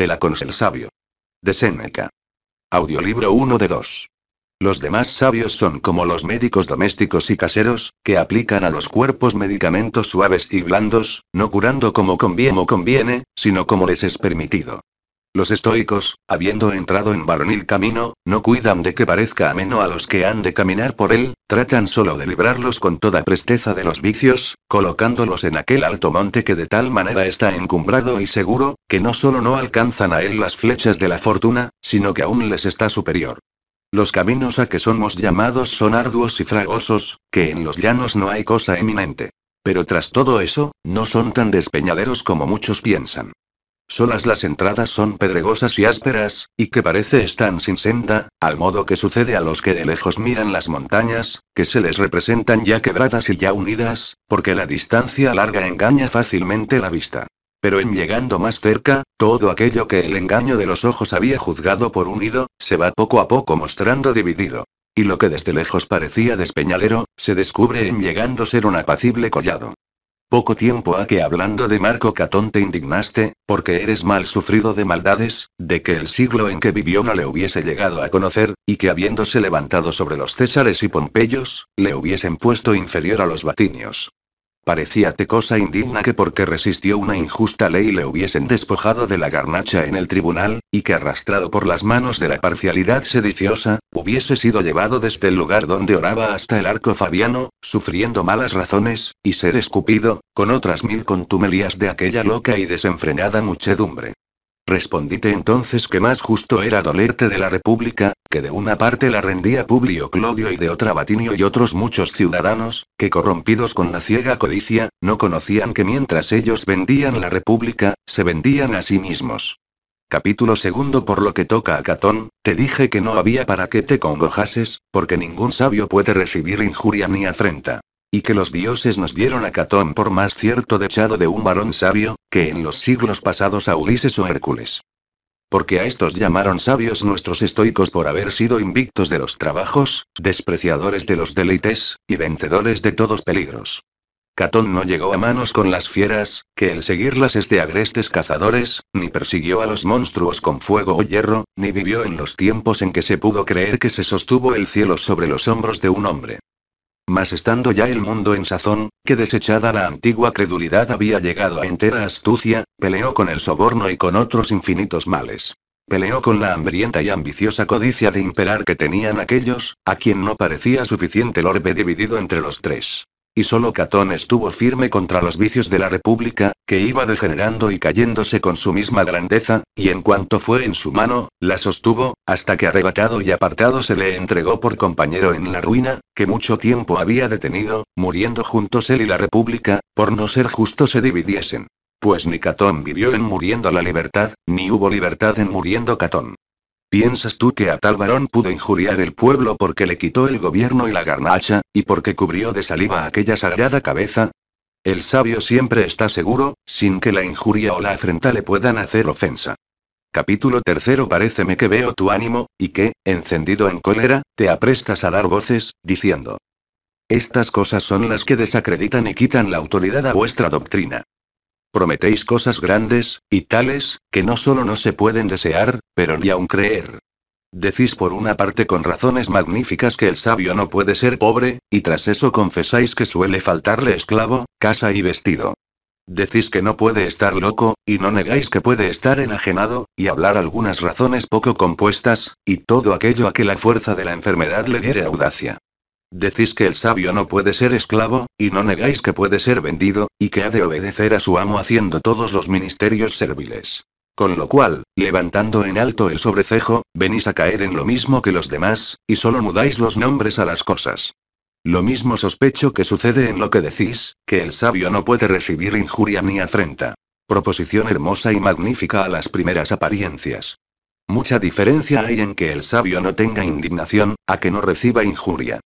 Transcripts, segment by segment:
De la consel Sabio. De Seneca. Audiolibro 1 de 2. Los demás sabios son como los médicos domésticos y caseros, que aplican a los cuerpos medicamentos suaves y blandos, no curando como conviene o conviene, sino como les es permitido. Los estoicos, habiendo entrado en varonil camino, no cuidan de que parezca ameno a los que han de caminar por él, tratan solo de librarlos con toda presteza de los vicios, colocándolos en aquel alto monte que de tal manera está encumbrado y seguro, que no solo no alcanzan a él las flechas de la fortuna, sino que aún les está superior. Los caminos a que somos llamados son arduos y fragosos, que en los llanos no hay cosa eminente. Pero tras todo eso, no son tan despeñaderos como muchos piensan. Solas las entradas son pedregosas y ásperas, y que parece están sin senda, al modo que sucede a los que de lejos miran las montañas, que se les representan ya quebradas y ya unidas, porque la distancia larga engaña fácilmente la vista. Pero en llegando más cerca, todo aquello que el engaño de los ojos había juzgado por unido, se va poco a poco mostrando dividido. Y lo que desde lejos parecía despeñalero, se descubre en llegando ser un apacible collado. Poco tiempo ha que hablando de Marco Catón te indignaste, porque eres mal sufrido de maldades, de que el siglo en que vivió no le hubiese llegado a conocer, y que habiéndose levantado sobre los Césares y Pompeyos, le hubiesen puesto inferior a los batinios. Parecíate cosa indigna que porque resistió una injusta ley le hubiesen despojado de la garnacha en el tribunal, y que arrastrado por las manos de la parcialidad sediciosa, hubiese sido llevado desde el lugar donde oraba hasta el arco fabiano, sufriendo malas razones, y ser escupido, con otras mil contumelías de aquella loca y desenfrenada muchedumbre. Respondite entonces que más justo era dolerte de la República, que de una parte la rendía Publio Clodio y de otra Batinio y otros muchos ciudadanos, que corrompidos con la ciega codicia, no conocían que mientras ellos vendían la República, se vendían a sí mismos. Capítulo segundo Por lo que toca a Catón, te dije que no había para qué te congojases, porque ningún sabio puede recibir injuria ni afrenta y que los dioses nos dieron a Catón por más cierto dechado de un varón sabio, que en los siglos pasados a Ulises o Hércules. Porque a estos llamaron sabios nuestros estoicos por haber sido invictos de los trabajos, despreciadores de los deleites, y vencedores de todos peligros. Catón no llegó a manos con las fieras, que el seguirlas es de agrestes cazadores, ni persiguió a los monstruos con fuego o hierro, ni vivió en los tiempos en que se pudo creer que se sostuvo el cielo sobre los hombros de un hombre. Mas estando ya el mundo en sazón, que desechada la antigua credulidad había llegado a entera astucia, peleó con el soborno y con otros infinitos males. Peleó con la hambrienta y ambiciosa codicia de imperar que tenían aquellos, a quien no parecía suficiente el orbe dividido entre los tres y solo Catón estuvo firme contra los vicios de la República, que iba degenerando y cayéndose con su misma grandeza, y en cuanto fue en su mano, la sostuvo, hasta que arrebatado y apartado se le entregó por compañero en la ruina, que mucho tiempo había detenido, muriendo juntos él y la República, por no ser justo se dividiesen. Pues ni Catón vivió en muriendo la libertad, ni hubo libertad en muriendo Catón. ¿Piensas tú que a tal varón pudo injuriar el pueblo porque le quitó el gobierno y la garnacha, y porque cubrió de saliva aquella sagrada cabeza? El sabio siempre está seguro, sin que la injuria o la afrenta le puedan hacer ofensa. Capítulo tercero Paréceme que veo tu ánimo, y que, encendido en cólera, te aprestas a dar voces, diciendo. Estas cosas son las que desacreditan y quitan la autoridad a vuestra doctrina prometéis cosas grandes, y tales, que no solo no se pueden desear, pero ni aun creer. Decís por una parte con razones magníficas que el sabio no puede ser pobre, y tras eso confesáis que suele faltarle esclavo, casa y vestido. Decís que no puede estar loco, y no negáis que puede estar enajenado, y hablar algunas razones poco compuestas, y todo aquello a que la fuerza de la enfermedad le diere audacia. Decís que el sabio no puede ser esclavo, y no negáis que puede ser vendido, y que ha de obedecer a su amo haciendo todos los ministerios serviles. Con lo cual, levantando en alto el sobrecejo, venís a caer en lo mismo que los demás, y solo mudáis los nombres a las cosas. Lo mismo sospecho que sucede en lo que decís, que el sabio no puede recibir injuria ni afrenta. Proposición hermosa y magnífica a las primeras apariencias. Mucha diferencia hay en que el sabio no tenga indignación, a que no reciba injuria.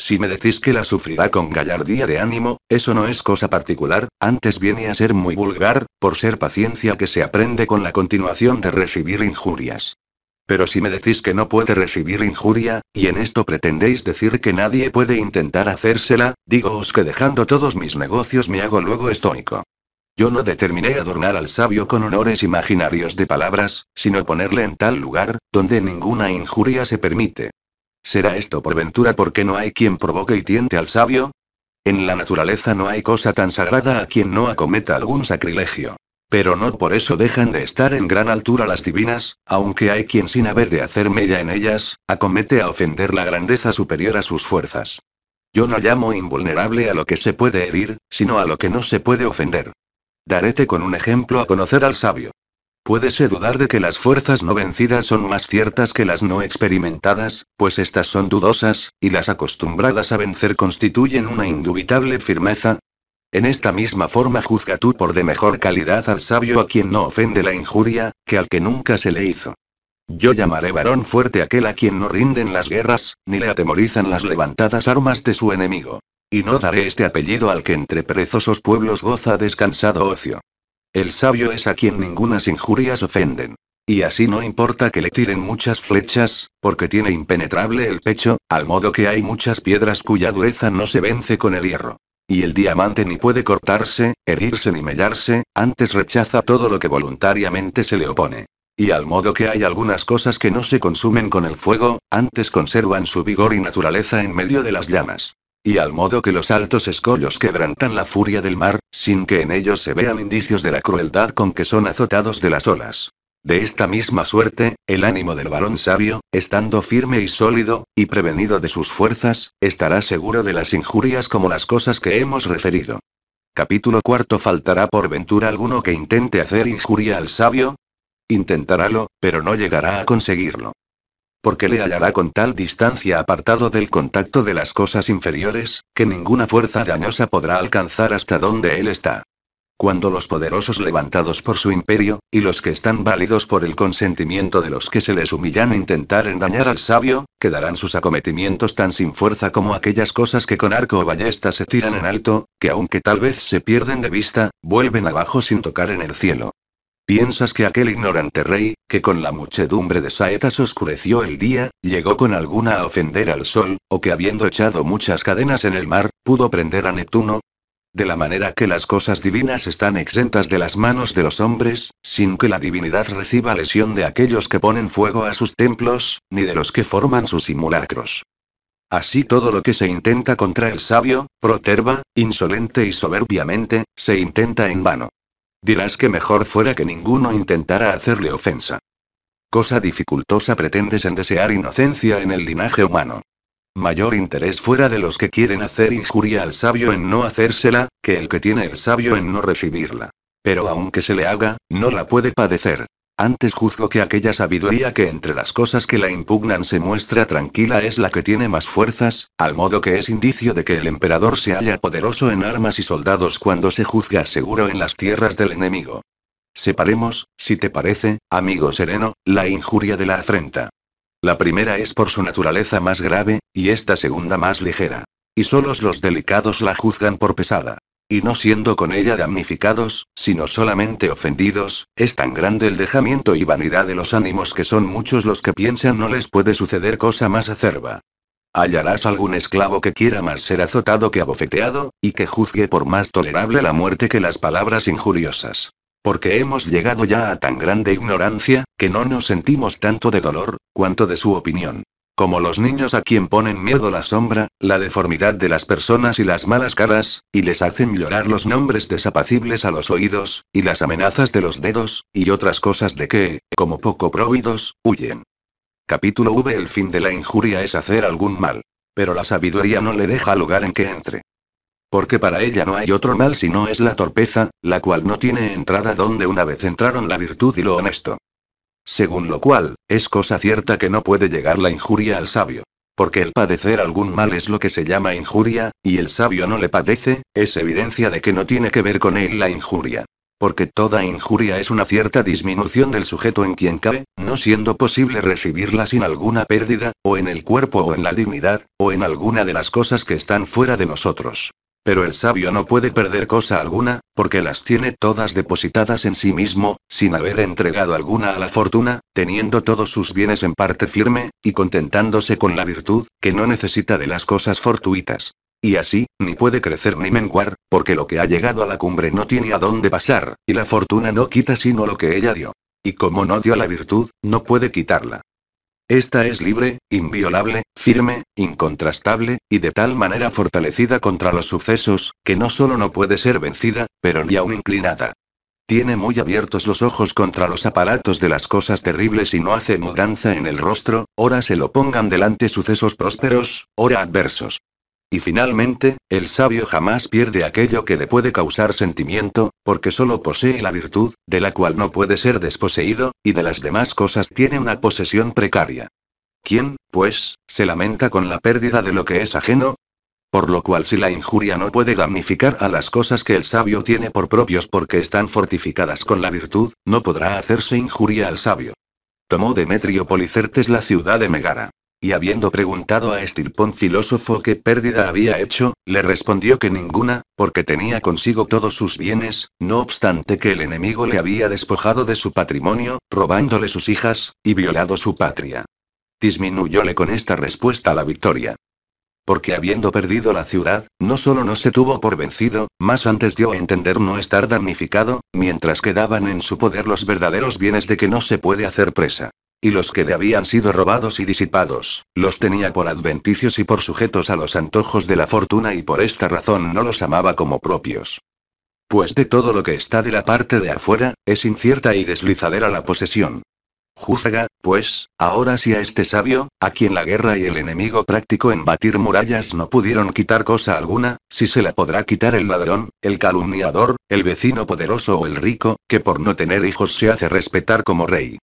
Si me decís que la sufrirá con gallardía de ánimo, eso no es cosa particular, antes viene a ser muy vulgar, por ser paciencia que se aprende con la continuación de recibir injurias. Pero si me decís que no puede recibir injuria, y en esto pretendéis decir que nadie puede intentar hacérsela, digoos que dejando todos mis negocios me hago luego estoico. Yo no determiné adornar al sabio con honores imaginarios de palabras, sino ponerle en tal lugar, donde ninguna injuria se permite. ¿Será esto por ventura porque no hay quien provoque y tiente al sabio? En la naturaleza no hay cosa tan sagrada a quien no acometa algún sacrilegio. Pero no por eso dejan de estar en gran altura las divinas, aunque hay quien sin haber de hacer mella en ellas, acomete a ofender la grandeza superior a sus fuerzas. Yo no llamo invulnerable a lo que se puede herir, sino a lo que no se puede ofender. Daréte con un ejemplo a conocer al sabio. ¿Puede ser dudar de que las fuerzas no vencidas son más ciertas que las no experimentadas, pues estas son dudosas, y las acostumbradas a vencer constituyen una indubitable firmeza. En esta misma forma juzga tú por de mejor calidad al sabio a quien no ofende la injuria, que al que nunca se le hizo. Yo llamaré varón fuerte aquel a quien no rinden las guerras, ni le atemorizan las levantadas armas de su enemigo. Y no daré este apellido al que entre perezosos pueblos goza descansado ocio. El sabio es a quien ningunas injurias ofenden. Y así no importa que le tiren muchas flechas, porque tiene impenetrable el pecho, al modo que hay muchas piedras cuya dureza no se vence con el hierro. Y el diamante ni puede cortarse, herirse ni mellarse, antes rechaza todo lo que voluntariamente se le opone. Y al modo que hay algunas cosas que no se consumen con el fuego, antes conservan su vigor y naturaleza en medio de las llamas. Y al modo que los altos escollos quebrantan la furia del mar, sin que en ellos se vean indicios de la crueldad con que son azotados de las olas. De esta misma suerte, el ánimo del varón sabio, estando firme y sólido, y prevenido de sus fuerzas, estará seguro de las injurias como las cosas que hemos referido. Capítulo cuarto ¿Faltará por ventura alguno que intente hacer injuria al sabio? Intentarálo, pero no llegará a conseguirlo porque le hallará con tal distancia apartado del contacto de las cosas inferiores, que ninguna fuerza dañosa podrá alcanzar hasta donde él está. Cuando los poderosos levantados por su imperio, y los que están válidos por el consentimiento de los que se les humillan intentar engañar al sabio, quedarán sus acometimientos tan sin fuerza como aquellas cosas que con arco o ballesta se tiran en alto, que aunque tal vez se pierden de vista, vuelven abajo sin tocar en el cielo. ¿Piensas que aquel ignorante rey, que con la muchedumbre de saetas oscureció el día, llegó con alguna a ofender al sol, o que habiendo echado muchas cadenas en el mar, pudo prender a Neptuno? De la manera que las cosas divinas están exentas de las manos de los hombres, sin que la divinidad reciba lesión de aquellos que ponen fuego a sus templos, ni de los que forman sus simulacros. Así todo lo que se intenta contra el sabio, proterva, insolente y soberbiamente, se intenta en vano. Dirás que mejor fuera que ninguno intentara hacerle ofensa. Cosa dificultosa pretendes en desear inocencia en el linaje humano. Mayor interés fuera de los que quieren hacer injuria al sabio en no hacérsela, que el que tiene el sabio en no recibirla. Pero aunque se le haga, no la puede padecer. Antes juzgo que aquella sabiduría que entre las cosas que la impugnan se muestra tranquila es la que tiene más fuerzas, al modo que es indicio de que el emperador se halla poderoso en armas y soldados cuando se juzga seguro en las tierras del enemigo. Separemos, si te parece, amigo sereno, la injuria de la afrenta. La primera es por su naturaleza más grave, y esta segunda más ligera. Y solos los delicados la juzgan por pesada y no siendo con ella damnificados, sino solamente ofendidos, es tan grande el dejamiento y vanidad de los ánimos que son muchos los que piensan no les puede suceder cosa más acerba. Hallarás algún esclavo que quiera más ser azotado que abofeteado, y que juzgue por más tolerable la muerte que las palabras injuriosas. Porque hemos llegado ya a tan grande ignorancia, que no nos sentimos tanto de dolor, cuanto de su opinión como los niños a quien ponen miedo la sombra, la deformidad de las personas y las malas caras, y les hacen llorar los nombres desapacibles a los oídos, y las amenazas de los dedos, y otras cosas de que, como poco próvidos, huyen. Capítulo V El fin de la injuria es hacer algún mal. Pero la sabiduría no le deja lugar en que entre. Porque para ella no hay otro mal sino es la torpeza, la cual no tiene entrada donde una vez entraron la virtud y lo honesto. Según lo cual, es cosa cierta que no puede llegar la injuria al sabio. Porque el padecer algún mal es lo que se llama injuria, y el sabio no le padece, es evidencia de que no tiene que ver con él la injuria. Porque toda injuria es una cierta disminución del sujeto en quien cae, no siendo posible recibirla sin alguna pérdida, o en el cuerpo o en la dignidad, o en alguna de las cosas que están fuera de nosotros. Pero el sabio no puede perder cosa alguna, porque las tiene todas depositadas en sí mismo, sin haber entregado alguna a la fortuna, teniendo todos sus bienes en parte firme, y contentándose con la virtud, que no necesita de las cosas fortuitas. Y así, ni puede crecer ni menguar, porque lo que ha llegado a la cumbre no tiene a dónde pasar, y la fortuna no quita sino lo que ella dio. Y como no dio la virtud, no puede quitarla. Esta es libre, inviolable, firme, incontrastable, y de tal manera fortalecida contra los sucesos, que no solo no puede ser vencida, pero ni aún inclinada. Tiene muy abiertos los ojos contra los aparatos de las cosas terribles y no hace mudanza en el rostro, ora se lo pongan delante sucesos prósperos, ora adversos. Y finalmente, el sabio jamás pierde aquello que le puede causar sentimiento, porque solo posee la virtud, de la cual no puede ser desposeído, y de las demás cosas tiene una posesión precaria. ¿Quién, pues, se lamenta con la pérdida de lo que es ajeno? Por lo cual si la injuria no puede damnificar a las cosas que el sabio tiene por propios porque están fortificadas con la virtud, no podrá hacerse injuria al sabio. Tomó Demetrio Policertes la ciudad de Megara. Y habiendo preguntado a Estirpón filósofo qué pérdida había hecho, le respondió que ninguna, porque tenía consigo todos sus bienes, no obstante que el enemigo le había despojado de su patrimonio, robándole sus hijas, y violado su patria. Disminuyóle con esta respuesta la victoria. Porque habiendo perdido la ciudad, no solo no se tuvo por vencido, más antes dio a entender no estar damnificado, mientras quedaban en su poder los verdaderos bienes de que no se puede hacer presa. Y los que le habían sido robados y disipados, los tenía por adventicios y por sujetos a los antojos de la fortuna y por esta razón no los amaba como propios. Pues de todo lo que está de la parte de afuera, es incierta y deslizadera la posesión. Juzga, pues, ahora si a este sabio, a quien la guerra y el enemigo práctico en batir murallas no pudieron quitar cosa alguna, si se la podrá quitar el ladrón, el calumniador, el vecino poderoso o el rico, que por no tener hijos se hace respetar como rey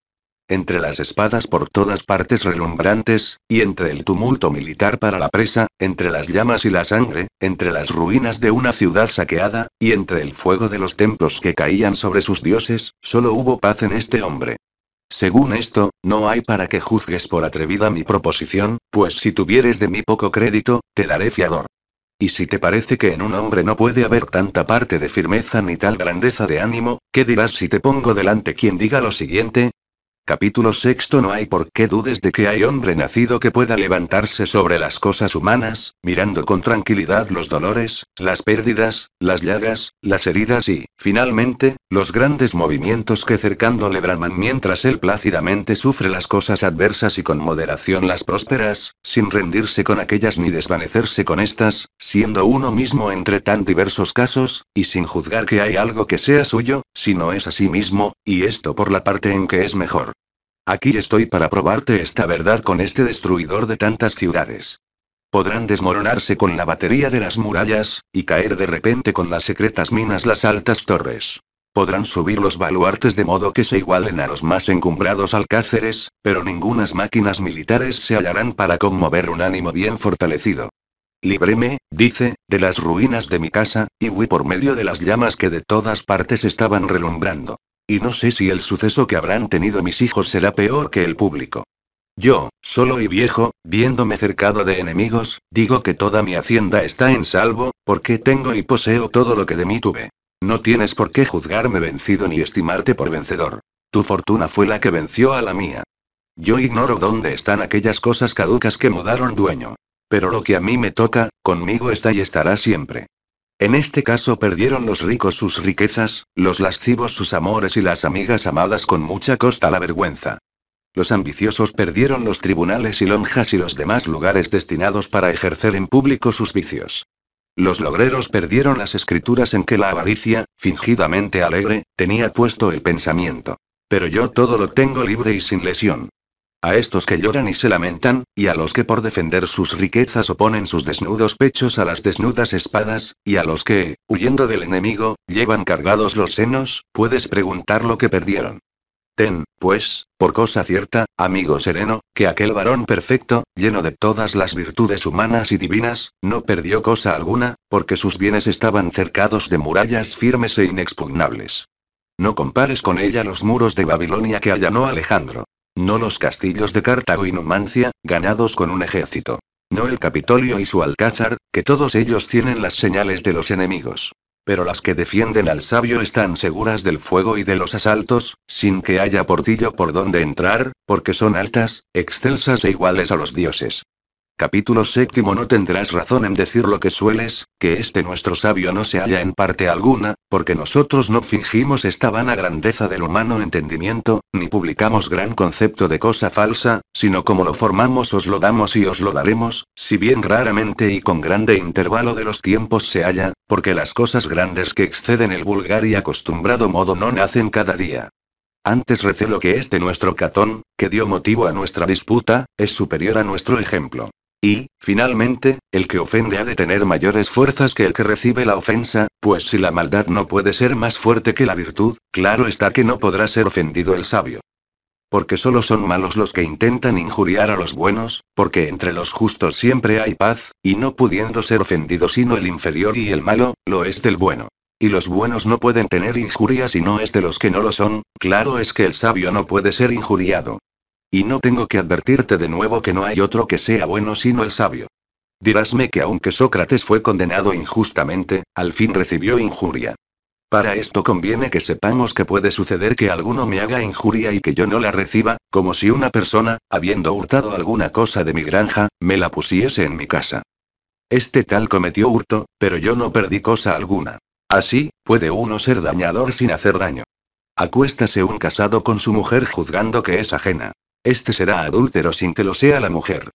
entre las espadas por todas partes relumbrantes, y entre el tumulto militar para la presa, entre las llamas y la sangre, entre las ruinas de una ciudad saqueada, y entre el fuego de los templos que caían sobre sus dioses, solo hubo paz en este hombre. Según esto, no hay para que juzgues por atrevida mi proposición, pues si tuvieres de mí poco crédito, te daré fiador. Y si te parece que en un hombre no puede haber tanta parte de firmeza ni tal grandeza de ánimo, ¿qué dirás si te pongo delante quien diga lo siguiente? Capítulo sexto No hay por qué dudes de que hay hombre nacido que pueda levantarse sobre las cosas humanas, mirando con tranquilidad los dolores, las pérdidas, las llagas, las heridas y, finalmente, los grandes movimientos que le braman mientras él plácidamente sufre las cosas adversas y con moderación las prósperas, sin rendirse con aquellas ni desvanecerse con estas, siendo uno mismo entre tan diversos casos, y sin juzgar que hay algo que sea suyo, si no es a sí mismo, y esto por la parte en que es mejor. Aquí estoy para probarte esta verdad con este destruidor de tantas ciudades. Podrán desmoronarse con la batería de las murallas, y caer de repente con las secretas minas las altas torres. Podrán subir los baluartes de modo que se igualen a los más encumbrados alcáceres, pero ningunas máquinas militares se hallarán para conmover un ánimo bien fortalecido. Libreme, dice, de las ruinas de mi casa, y huí por medio de las llamas que de todas partes estaban relumbrando y no sé si el suceso que habrán tenido mis hijos será peor que el público. Yo, solo y viejo, viéndome cercado de enemigos, digo que toda mi hacienda está en salvo, porque tengo y poseo todo lo que de mí tuve. No tienes por qué juzgarme vencido ni estimarte por vencedor. Tu fortuna fue la que venció a la mía. Yo ignoro dónde están aquellas cosas caducas que mudaron dueño. Pero lo que a mí me toca, conmigo está y estará siempre. En este caso perdieron los ricos sus riquezas, los lascivos sus amores y las amigas amadas con mucha costa la vergüenza. Los ambiciosos perdieron los tribunales y lonjas y los demás lugares destinados para ejercer en público sus vicios. Los logreros perdieron las escrituras en que la avaricia, fingidamente alegre, tenía puesto el pensamiento. Pero yo todo lo tengo libre y sin lesión. A estos que lloran y se lamentan, y a los que por defender sus riquezas oponen sus desnudos pechos a las desnudas espadas, y a los que, huyendo del enemigo, llevan cargados los senos, puedes preguntar lo que perdieron. Ten, pues, por cosa cierta, amigo sereno, que aquel varón perfecto, lleno de todas las virtudes humanas y divinas, no perdió cosa alguna, porque sus bienes estaban cercados de murallas firmes e inexpugnables. No compares con ella los muros de Babilonia que allanó Alejandro no los castillos de Cartago y Numancia, ganados con un ejército. No el Capitolio y su Alcázar, que todos ellos tienen las señales de los enemigos. Pero las que defienden al sabio están seguras del fuego y de los asaltos, sin que haya portillo por donde entrar, porque son altas, excelsas e iguales a los dioses. Capítulo séptimo No tendrás razón en decir lo que sueles, que este nuestro sabio no se halla en parte alguna, porque nosotros no fingimos esta vana grandeza del humano entendimiento, ni publicamos gran concepto de cosa falsa, sino como lo formamos os lo damos y os lo daremos, si bien raramente y con grande intervalo de los tiempos se halla, porque las cosas grandes que exceden el vulgar y acostumbrado modo no nacen cada día. Antes recelo que este nuestro catón, que dio motivo a nuestra disputa, es superior a nuestro ejemplo y, finalmente, el que ofende ha de tener mayores fuerzas que el que recibe la ofensa, pues si la maldad no puede ser más fuerte que la virtud, claro está que no podrá ser ofendido el sabio. Porque solo son malos los que intentan injuriar a los buenos, porque entre los justos siempre hay paz, y no pudiendo ser ofendido sino el inferior y el malo, lo es del bueno. Y los buenos no pueden tener injurias si no es de los que no lo son, claro es que el sabio no puede ser injuriado. Y no tengo que advertirte de nuevo que no hay otro que sea bueno sino el sabio. Dirásme que aunque Sócrates fue condenado injustamente, al fin recibió injuria. Para esto conviene que sepamos que puede suceder que alguno me haga injuria y que yo no la reciba, como si una persona, habiendo hurtado alguna cosa de mi granja, me la pusiese en mi casa. Este tal cometió hurto, pero yo no perdí cosa alguna. Así, puede uno ser dañador sin hacer daño. Acuéstase un casado con su mujer juzgando que es ajena. Este será adúltero sin que lo sea la mujer.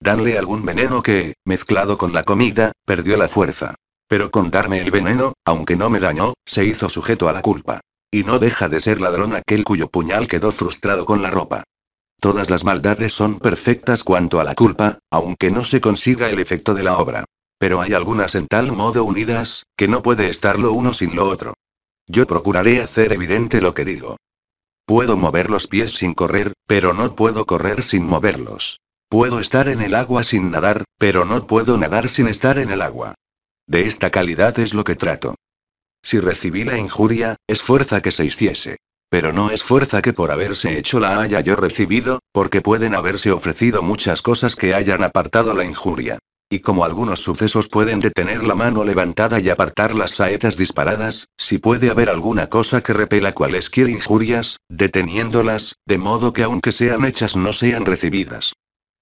Danle algún veneno que, mezclado con la comida, perdió la fuerza. Pero con darme el veneno, aunque no me dañó, se hizo sujeto a la culpa. Y no deja de ser ladrón aquel cuyo puñal quedó frustrado con la ropa. Todas las maldades son perfectas cuanto a la culpa, aunque no se consiga el efecto de la obra. Pero hay algunas en tal modo unidas, que no puede estar lo uno sin lo otro. Yo procuraré hacer evidente lo que digo. Puedo mover los pies sin correr, pero no puedo correr sin moverlos. Puedo estar en el agua sin nadar, pero no puedo nadar sin estar en el agua. De esta calidad es lo que trato. Si recibí la injuria, es fuerza que se hiciese. Pero no es fuerza que por haberse hecho la haya yo recibido, porque pueden haberse ofrecido muchas cosas que hayan apartado la injuria. Y como algunos sucesos pueden detener la mano levantada y apartar las saetas disparadas, si puede haber alguna cosa que repela cualesquier injurias, deteniéndolas, de modo que aunque sean hechas no sean recibidas.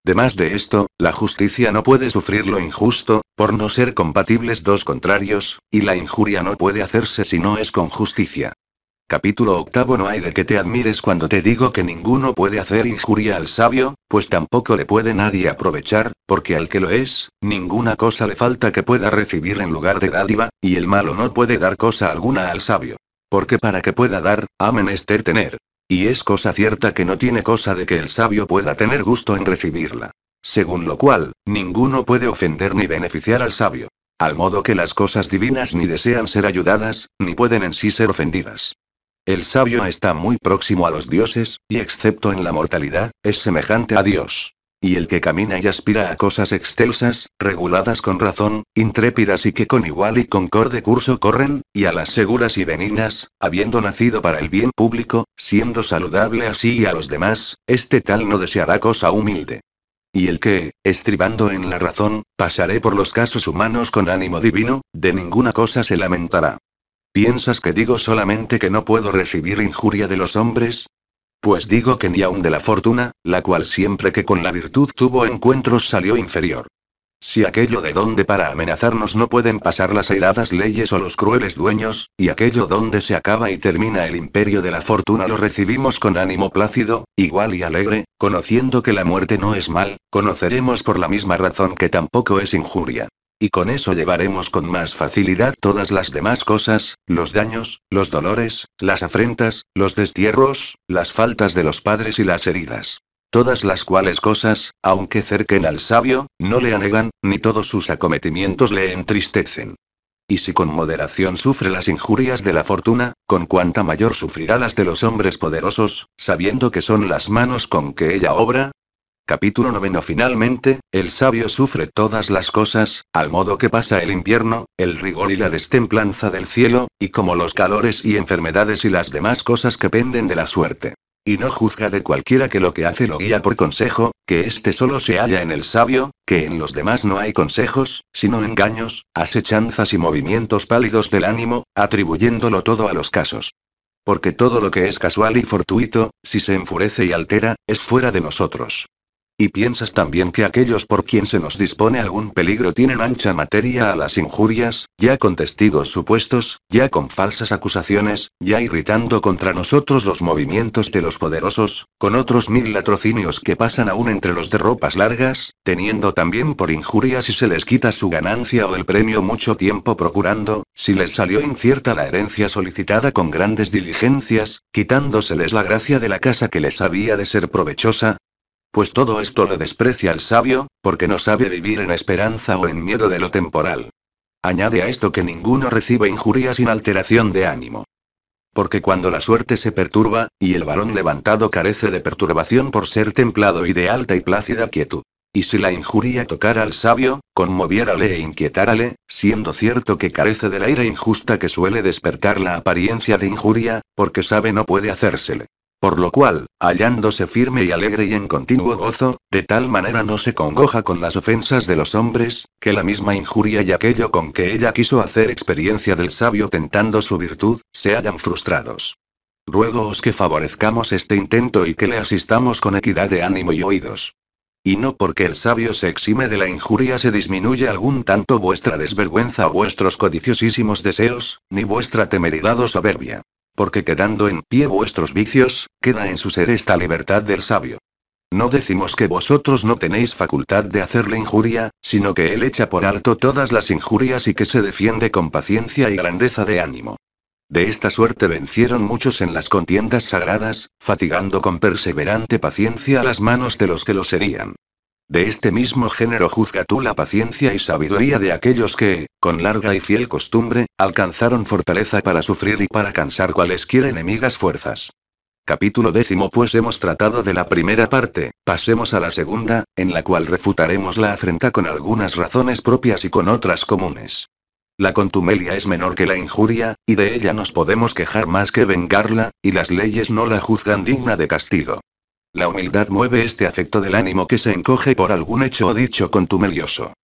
Demás de esto, la justicia no puede sufrir lo injusto, por no ser compatibles dos contrarios, y la injuria no puede hacerse si no es con justicia. Capítulo octavo No hay de que te admires cuando te digo que ninguno puede hacer injuria al sabio, pues tampoco le puede nadie aprovechar, porque al que lo es, ninguna cosa le falta que pueda recibir en lugar de dádiva, y el malo no puede dar cosa alguna al sabio. Porque para que pueda dar, ha menester tener. Y es cosa cierta que no tiene cosa de que el sabio pueda tener gusto en recibirla. Según lo cual, ninguno puede ofender ni beneficiar al sabio. Al modo que las cosas divinas ni desean ser ayudadas, ni pueden en sí ser ofendidas. El sabio está muy próximo a los dioses, y excepto en la mortalidad, es semejante a Dios. Y el que camina y aspira a cosas excelsas, reguladas con razón, intrépidas y que con igual y concorde curso corren, y a las seguras y benignas, habiendo nacido para el bien público, siendo saludable así y a los demás, este tal no deseará cosa humilde. Y el que, estribando en la razón, pasaré por los casos humanos con ánimo divino, de ninguna cosa se lamentará. ¿Piensas que digo solamente que no puedo recibir injuria de los hombres? Pues digo que ni aun de la fortuna, la cual siempre que con la virtud tuvo encuentros salió inferior. Si aquello de donde para amenazarnos no pueden pasar las airadas leyes o los crueles dueños, y aquello donde se acaba y termina el imperio de la fortuna lo recibimos con ánimo plácido, igual y alegre, conociendo que la muerte no es mal, conoceremos por la misma razón que tampoco es injuria. Y con eso llevaremos con más facilidad todas las demás cosas, los daños, los dolores, las afrentas, los destierros, las faltas de los padres y las heridas. Todas las cuales cosas, aunque cerquen al sabio, no le anegan, ni todos sus acometimientos le entristecen. Y si con moderación sufre las injurias de la fortuna, con cuanta mayor sufrirá las de los hombres poderosos, sabiendo que son las manos con que ella obra, Capítulo noveno Finalmente, el sabio sufre todas las cosas, al modo que pasa el invierno, el rigor y la destemplanza del cielo, y como los calores y enfermedades y las demás cosas que penden de la suerte. Y no juzga de cualquiera que lo que hace lo guía por consejo, que éste solo se halla en el sabio, que en los demás no hay consejos, sino engaños, asechanzas y movimientos pálidos del ánimo, atribuyéndolo todo a los casos. Porque todo lo que es casual y fortuito, si se enfurece y altera, es fuera de nosotros. ¿Y piensas también que aquellos por quien se nos dispone algún peligro tienen ancha materia a las injurias, ya con testigos supuestos, ya con falsas acusaciones, ya irritando contra nosotros los movimientos de los poderosos, con otros mil latrocinios que pasan aún entre los de ropas largas, teniendo también por injurias si se les quita su ganancia o el premio mucho tiempo procurando, si les salió incierta la herencia solicitada con grandes diligencias, quitándoseles la gracia de la casa que les había de ser provechosa, pues todo esto lo desprecia el sabio, porque no sabe vivir en esperanza o en miedo de lo temporal. Añade a esto que ninguno recibe injuria sin alteración de ánimo. Porque cuando la suerte se perturba, y el varón levantado carece de perturbación por ser templado y de alta y plácida quietud. Y si la injuria tocara al sabio, conmoviérale e inquietárale, siendo cierto que carece de la ira injusta que suele despertar la apariencia de injuria, porque sabe no puede hacérsele. Por lo cual, hallándose firme y alegre y en continuo gozo, de tal manera no se congoja con las ofensas de los hombres, que la misma injuria y aquello con que ella quiso hacer experiencia del sabio tentando su virtud, se hayan frustrados. Ruego que favorezcamos este intento y que le asistamos con equidad de ánimo y oídos. Y no porque el sabio se exime de la injuria se disminuye algún tanto vuestra desvergüenza o vuestros codiciosísimos deseos, ni vuestra temeridad o soberbia porque quedando en pie vuestros vicios, queda en su ser esta libertad del sabio. No decimos que vosotros no tenéis facultad de hacerle injuria, sino que él echa por alto todas las injurias y que se defiende con paciencia y grandeza de ánimo. De esta suerte vencieron muchos en las contiendas sagradas, fatigando con perseverante paciencia las manos de los que los serían. De este mismo género juzga tú la paciencia y sabiduría de aquellos que, con larga y fiel costumbre, alcanzaron fortaleza para sufrir y para cansar cualesquiera enemigas fuerzas. Capítulo décimo pues hemos tratado de la primera parte, pasemos a la segunda, en la cual refutaremos la afrenta con algunas razones propias y con otras comunes. La contumelia es menor que la injuria, y de ella nos podemos quejar más que vengarla, y las leyes no la juzgan digna de castigo. La humildad mueve este afecto del ánimo que se encoge por algún hecho o dicho contumelioso.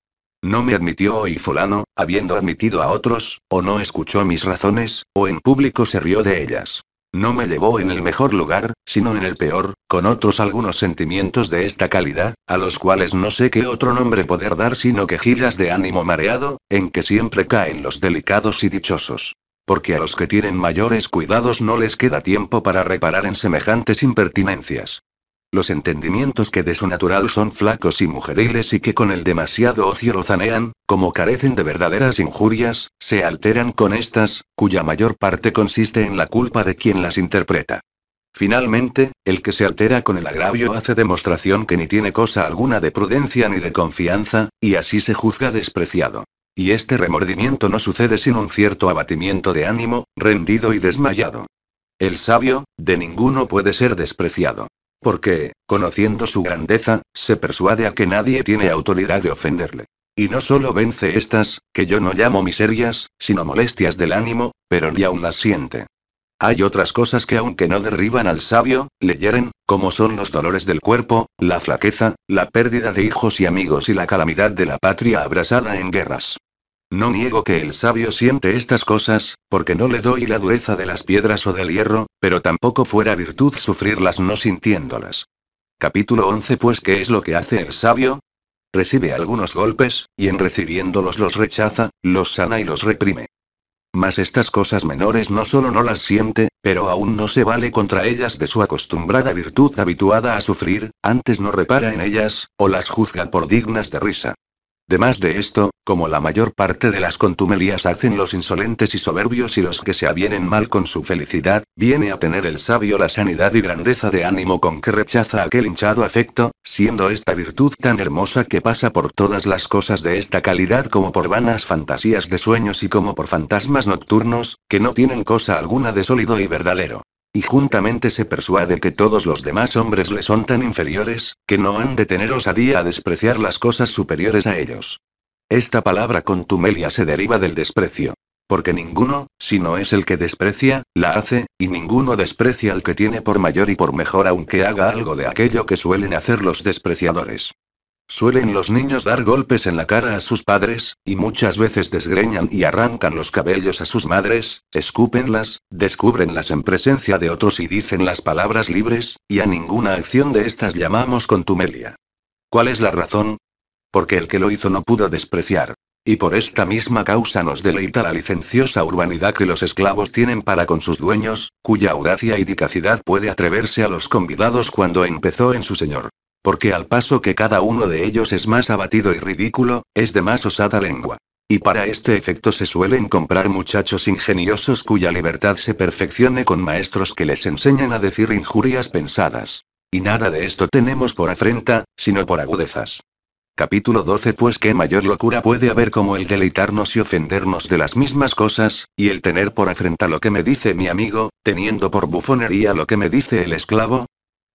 No me admitió hoy fulano, habiendo admitido a otros, o no escuchó mis razones, o en público se rió de ellas. No me llevó en el mejor lugar, sino en el peor, con otros algunos sentimientos de esta calidad, a los cuales no sé qué otro nombre poder dar sino quejillas de ánimo mareado, en que siempre caen los delicados y dichosos. Porque a los que tienen mayores cuidados no les queda tiempo para reparar en semejantes impertinencias. Los entendimientos que de su natural son flacos y mujeriles y que con el demasiado ocio lo zanean, como carecen de verdaderas injurias, se alteran con estas, cuya mayor parte consiste en la culpa de quien las interpreta. Finalmente, el que se altera con el agravio hace demostración que ni tiene cosa alguna de prudencia ni de confianza, y así se juzga despreciado. Y este remordimiento no sucede sin un cierto abatimiento de ánimo, rendido y desmayado. El sabio, de ninguno puede ser despreciado. Porque, conociendo su grandeza, se persuade a que nadie tiene autoridad de ofenderle. Y no solo vence estas, que yo no llamo miserias, sino molestias del ánimo, pero ni aun las siente. Hay otras cosas que aunque no derriban al sabio, le hieren, como son los dolores del cuerpo, la flaqueza, la pérdida de hijos y amigos y la calamidad de la patria abrasada en guerras. No niego que el sabio siente estas cosas, porque no le doy la dureza de las piedras o del hierro, pero tampoco fuera virtud sufrirlas no sintiéndolas. Capítulo 11 Pues ¿qué es lo que hace el sabio? Recibe algunos golpes, y en recibiéndolos los rechaza, los sana y los reprime. Mas estas cosas menores no solo no las siente, pero aún no se vale contra ellas de su acostumbrada virtud habituada a sufrir, antes no repara en ellas, o las juzga por dignas de risa. Demás de esto, como la mayor parte de las contumelías hacen los insolentes y soberbios y los que se avienen mal con su felicidad, viene a tener el sabio la sanidad y grandeza de ánimo con que rechaza aquel hinchado afecto, siendo esta virtud tan hermosa que pasa por todas las cosas de esta calidad como por vanas fantasías de sueños y como por fantasmas nocturnos, que no tienen cosa alguna de sólido y verdadero. Y juntamente se persuade que todos los demás hombres le son tan inferiores, que no han de tener osadía a despreciar las cosas superiores a ellos. Esta palabra contumelia se deriva del desprecio. Porque ninguno, si no es el que desprecia, la hace, y ninguno desprecia al que tiene por mayor y por mejor aunque haga algo de aquello que suelen hacer los despreciadores. Suelen los niños dar golpes en la cara a sus padres, y muchas veces desgreñan y arrancan los cabellos a sus madres, escúpenlas, descúbrenlas en presencia de otros y dicen las palabras libres, y a ninguna acción de estas llamamos contumelia. ¿Cuál es la razón? Porque el que lo hizo no pudo despreciar. Y por esta misma causa nos deleita la licenciosa urbanidad que los esclavos tienen para con sus dueños, cuya audacia y dicacidad puede atreverse a los convidados cuando empezó en su señor porque al paso que cada uno de ellos es más abatido y ridículo, es de más osada lengua. Y para este efecto se suelen comprar muchachos ingeniosos cuya libertad se perfeccione con maestros que les enseñan a decir injurias pensadas. Y nada de esto tenemos por afrenta, sino por agudezas. Capítulo 12 Pues qué mayor locura puede haber como el deleitarnos y ofendernos de las mismas cosas, y el tener por afrenta lo que me dice mi amigo, teniendo por bufonería lo que me dice el esclavo,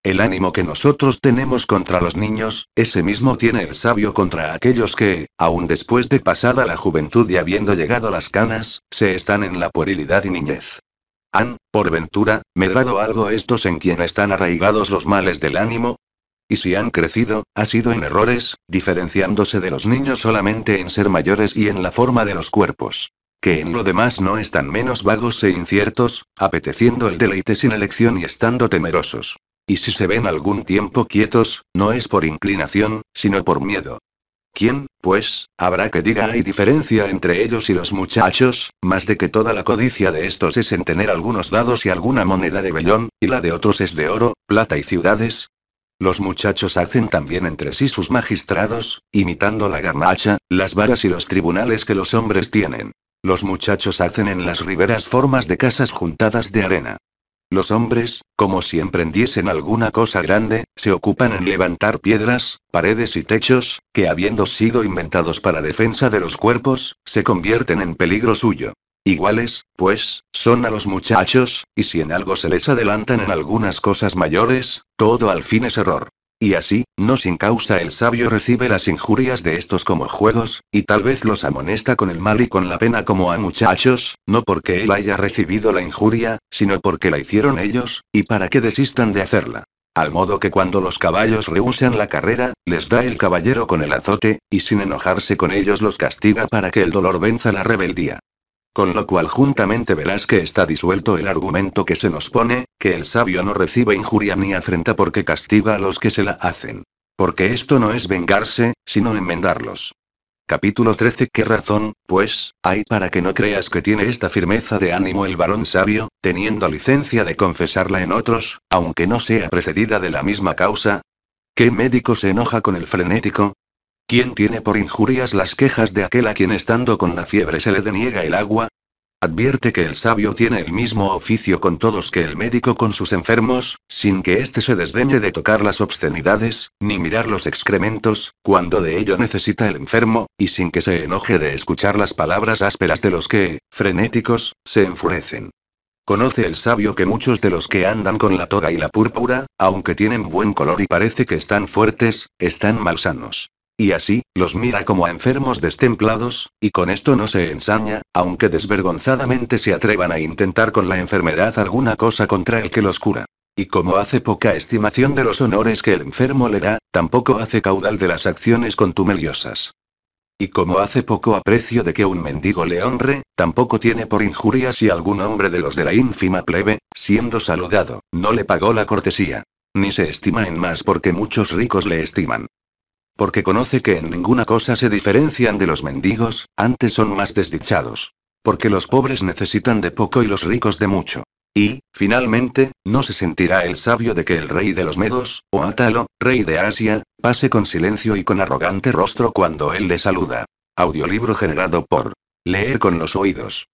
el ánimo que nosotros tenemos contra los niños, ese mismo tiene el sabio contra aquellos que, aun después de pasada la juventud y habiendo llegado las canas, se están en la puerilidad y niñez. ¿Han, por ventura, medrado algo estos en quien están arraigados los males del ánimo? Y si han crecido, ha sido en errores, diferenciándose de los niños solamente en ser mayores y en la forma de los cuerpos que en lo demás no están menos vagos e inciertos, apeteciendo el deleite sin elección y estando temerosos. Y si se ven algún tiempo quietos, no es por inclinación, sino por miedo. ¿Quién, pues, habrá que diga hay diferencia entre ellos y los muchachos, más de que toda la codicia de estos es en tener algunos dados y alguna moneda de vellón, y la de otros es de oro, plata y ciudades? Los muchachos hacen también entre sí sus magistrados, imitando la garnacha, las varas y los tribunales que los hombres tienen. Los muchachos hacen en las riberas formas de casas juntadas de arena. Los hombres, como si emprendiesen alguna cosa grande, se ocupan en levantar piedras, paredes y techos, que habiendo sido inventados para defensa de los cuerpos, se convierten en peligro suyo. Iguales, pues, son a los muchachos, y si en algo se les adelantan en algunas cosas mayores, todo al fin es error. Y así, no sin causa el sabio recibe las injurias de estos como juegos, y tal vez los amonesta con el mal y con la pena como a muchachos, no porque él haya recibido la injuria, sino porque la hicieron ellos, y para que desistan de hacerla. Al modo que cuando los caballos rehusan la carrera, les da el caballero con el azote, y sin enojarse con ellos los castiga para que el dolor venza la rebeldía. Con lo cual juntamente verás que está disuelto el argumento que se nos pone, que el sabio no recibe injuria ni afrenta porque castiga a los que se la hacen. Porque esto no es vengarse, sino enmendarlos. Capítulo 13 ¿Qué razón, pues, hay para que no creas que tiene esta firmeza de ánimo el varón sabio, teniendo licencia de confesarla en otros, aunque no sea precedida de la misma causa? ¿Qué médico se enoja con el frenético? ¿Quién tiene por injurias las quejas de aquel a quien estando con la fiebre se le deniega el agua? Advierte que el sabio tiene el mismo oficio con todos que el médico con sus enfermos, sin que éste se desdeñe de tocar las obscenidades, ni mirar los excrementos, cuando de ello necesita el enfermo, y sin que se enoje de escuchar las palabras ásperas de los que, frenéticos, se enfurecen. Conoce el sabio que muchos de los que andan con la toga y la púrpura, aunque tienen buen color y parece que están fuertes, están malsanos. Y así, los mira como a enfermos destemplados, y con esto no se ensaña, aunque desvergonzadamente se atrevan a intentar con la enfermedad alguna cosa contra el que los cura. Y como hace poca estimación de los honores que el enfermo le da, tampoco hace caudal de las acciones contumeliosas. Y como hace poco aprecio de que un mendigo le honre, tampoco tiene por injuria si algún hombre de los de la ínfima plebe, siendo saludado, no le pagó la cortesía. Ni se estima en más porque muchos ricos le estiman. Porque conoce que en ninguna cosa se diferencian de los mendigos, antes son más desdichados. Porque los pobres necesitan de poco y los ricos de mucho. Y, finalmente, no se sentirá el sabio de que el rey de los medos, o Atalo, rey de Asia, pase con silencio y con arrogante rostro cuando él le saluda. Audiolibro generado por Leer con los oídos.